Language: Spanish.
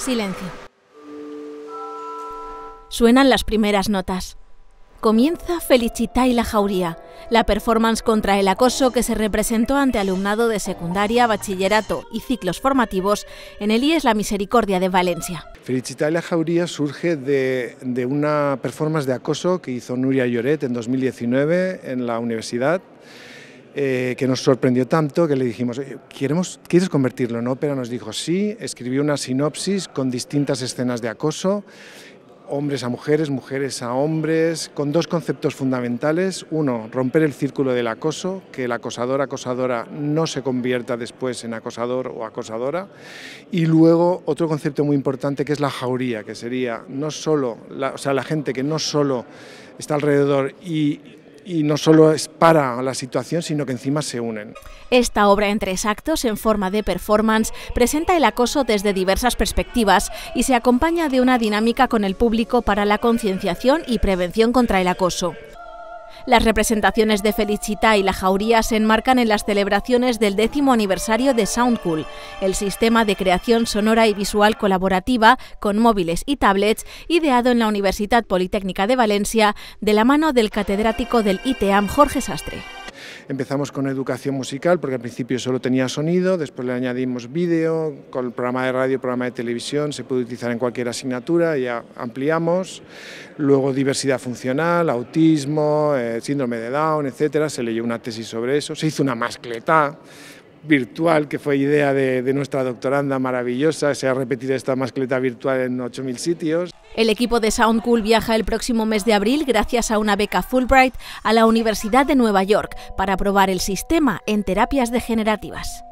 Silencio. Suenan las primeras notas. Comienza Felicita y la Jauría, la performance contra el acoso que se representó ante alumnado de secundaria, bachillerato y ciclos formativos en el IES La Misericordia de Valencia. Felicita y la Jauría surge de, de una performance de acoso que hizo Nuria Lloret en 2019 en la universidad eh, que nos sorprendió tanto que le dijimos, eh, ¿Queremos, ¿quieres convertirlo en ópera? Nos dijo, sí, escribió una sinopsis con distintas escenas de acoso, hombres a mujeres, mujeres a hombres, con dos conceptos fundamentales. Uno, romper el círculo del acoso, que el acosador, acosadora no se convierta después en acosador o acosadora. Y luego otro concepto muy importante que es la jauría, que sería no solo, o sea, la gente que no solo está alrededor y y no solo es para la situación, sino que encima se unen. Esta obra en tres actos, en forma de performance, presenta el acoso desde diversas perspectivas y se acompaña de una dinámica con el público para la concienciación y prevención contra el acoso. Las representaciones de Felicita y la Jauría se enmarcan en las celebraciones del décimo aniversario de Soundcool, el sistema de creación sonora y visual colaborativa con móviles y tablets ideado en la Universidad Politécnica de Valencia de la mano del catedrático del ITAM e Jorge Sastre. Empezamos con educación musical, porque al principio solo tenía sonido, después le añadimos vídeo, con el programa de radio, programa de televisión, se puede utilizar en cualquier asignatura, ya ampliamos. Luego diversidad funcional, autismo, eh, síndrome de Down, etcétera, se leyó una tesis sobre eso, se hizo una mascletá, virtual, que fue idea de, nuestra doctoranda maravillosa. Se ha repetido esta mascleta virtual en 8.000 sitios. El equipo de Soundcool viaja el próximo mes de abril, gracias a una beca Fulbright, a la Universidad de Nueva York para probar el sistema en terapias degenerativas.